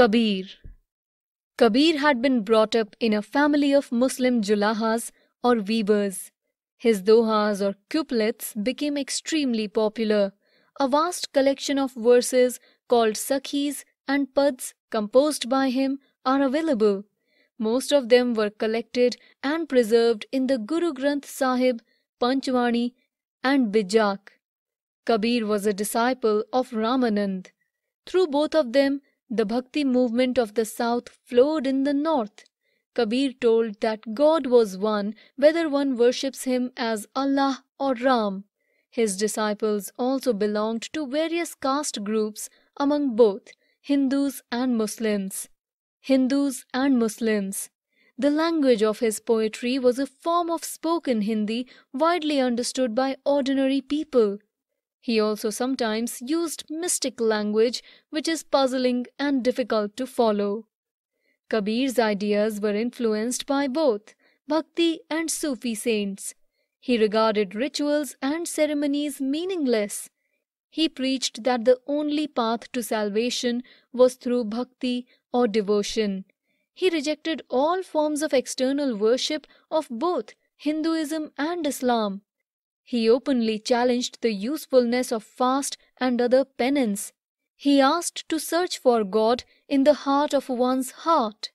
Kabir. Kabir had been brought up in a family of Muslim Julahas or weavers. His dohas or couplets became extremely popular. A vast collection of verses called sakhis and pads composed by him are available. Most of them were collected and preserved in the Guru Granth Sahib, Panchvani, and Bijak. Kabir was a disciple of Ramanand. Through both of them, the bhakti movement of the South flowed in the North. Kabir told that God was one whether one worships him as Allah or Ram. His disciples also belonged to various caste groups among both Hindus and Muslims. Hindus and Muslims. The language of his poetry was a form of spoken Hindi widely understood by ordinary people. He also sometimes used mystic language which is puzzling and difficult to follow. Kabir's ideas were influenced by both Bhakti and Sufi saints. He regarded rituals and ceremonies meaningless. He preached that the only path to salvation was through bhakti or devotion. He rejected all forms of external worship of both Hinduism and Islam. He openly challenged the usefulness of fast and other penance. He asked to search for God in the heart of one's heart.